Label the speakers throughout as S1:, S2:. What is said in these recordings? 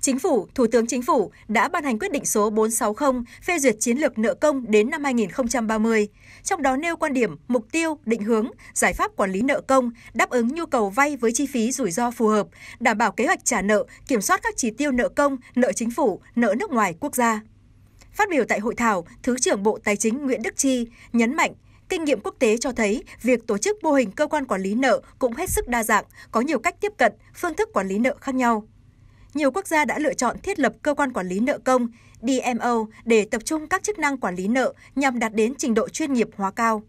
S1: Chính phủ, Thủ tướng Chính phủ đã ban hành quyết định số 460 phê duyệt chiến lược nợ công đến năm 2030, trong đó nêu quan điểm, mục tiêu, định hướng, giải pháp quản lý nợ công, đáp ứng nhu cầu vay với chi phí rủi ro phù hợp, đảm bảo kế hoạch trả nợ, kiểm soát các chỉ tiêu nợ công, nợ chính phủ, nợ nước ngoài quốc gia. Phát biểu tại hội thảo, Thứ trưởng Bộ Tài chính Nguyễn Đức Chi nhấn mạnh kinh nghiệm quốc tế cho thấy việc tổ chức mô hình cơ quan quản lý nợ cũng hết sức đa dạng, có nhiều cách tiếp cận, phương thức quản lý nợ khác nhau nhiều quốc gia đã lựa chọn thiết lập cơ quan quản lý nợ công DMO để tập trung các chức năng quản lý nợ nhằm đạt đến trình độ chuyên nghiệp hóa cao.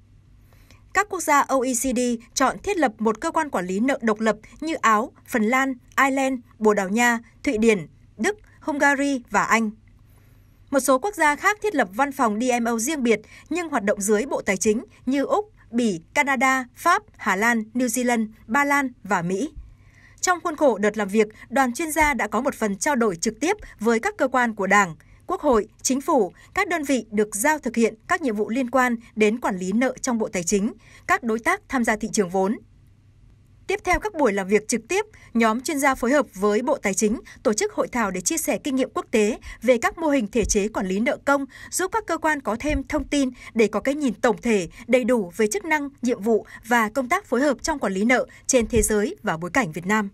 S1: Các quốc gia OECD chọn thiết lập một cơ quan quản lý nợ độc lập như Áo, Phần Lan, Ireland, Bồ Đào Nha, Thụy Điển, Đức, Hungary và Anh. Một số quốc gia khác thiết lập văn phòng DMO riêng biệt nhưng hoạt động dưới Bộ Tài chính như Úc, Bỉ, Canada, Pháp, Hà Lan, New Zealand, Ba Lan và Mỹ. Trong khuôn khổ đợt làm việc, đoàn chuyên gia đã có một phần trao đổi trực tiếp với các cơ quan của Đảng, Quốc hội, Chính phủ, các đơn vị được giao thực hiện các nhiệm vụ liên quan đến quản lý nợ trong Bộ Tài chính, các đối tác tham gia thị trường vốn. Tiếp theo các buổi làm việc trực tiếp, nhóm chuyên gia phối hợp với Bộ Tài chính tổ chức hội thảo để chia sẻ kinh nghiệm quốc tế về các mô hình thể chế quản lý nợ công, giúp các cơ quan có thêm thông tin để có cái nhìn tổng thể đầy đủ về chức năng, nhiệm vụ và công tác phối hợp trong quản lý nợ trên thế giới và bối cảnh Việt Nam.